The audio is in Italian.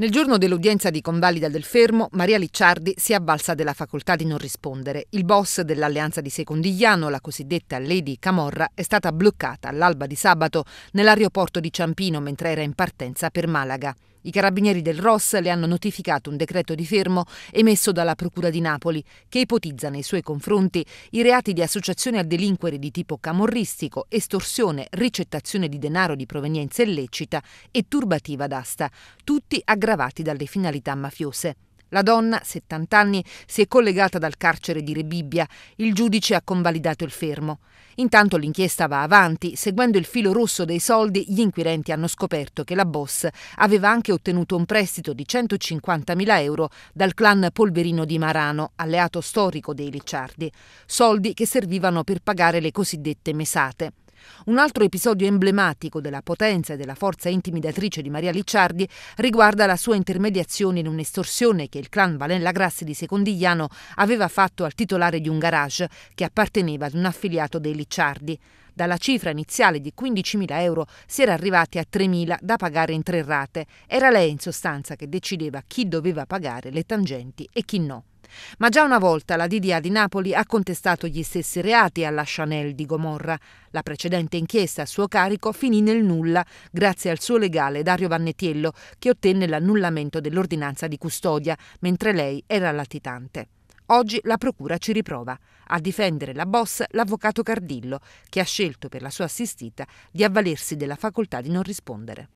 Nel giorno dell'udienza di convalida del fermo, Maria Licciardi si è avvalsa della facoltà di non rispondere. Il boss dell'alleanza di Secondigliano, la cosiddetta Lady Camorra, è stata bloccata all'alba di sabato nell'aeroporto di Ciampino mentre era in partenza per Malaga. I carabinieri del Ross le hanno notificato un decreto di fermo emesso dalla Procura di Napoli che ipotizza nei suoi confronti i reati di associazione a delinquere di tipo camorristico, estorsione, ricettazione di denaro di provenienza illecita e turbativa d'asta, tutti aggravati dalle finalità mafiose. La donna, 70 anni, si è collegata dal carcere di Rebibbia. Il giudice ha convalidato il fermo. Intanto l'inchiesta va avanti. Seguendo il filo rosso dei soldi, gli inquirenti hanno scoperto che la boss aveva anche ottenuto un prestito di 150.000 euro dal clan Polverino di Marano, alleato storico dei Licciardi. Soldi che servivano per pagare le cosiddette mesate. Un altro episodio emblematico della potenza e della forza intimidatrice di Maria Licciardi riguarda la sua intermediazione in un'estorsione che il clan Valella Grassi di Secondigliano aveva fatto al titolare di un garage che apparteneva ad un affiliato dei Licciardi. Dalla cifra iniziale di 15.000 euro si era arrivati a 3.000 da pagare in tre rate. Era lei in sostanza che decideva chi doveva pagare le tangenti e chi no. Ma già una volta la DDA di Napoli ha contestato gli stessi reati alla Chanel di Gomorra. La precedente inchiesta a suo carico finì nel nulla grazie al suo legale Dario Vannetiello che ottenne l'annullamento dell'ordinanza di custodia mentre lei era latitante. Oggi la Procura ci riprova. A difendere la boss l'avvocato Cardillo, che ha scelto per la sua assistita di avvalersi della facoltà di non rispondere.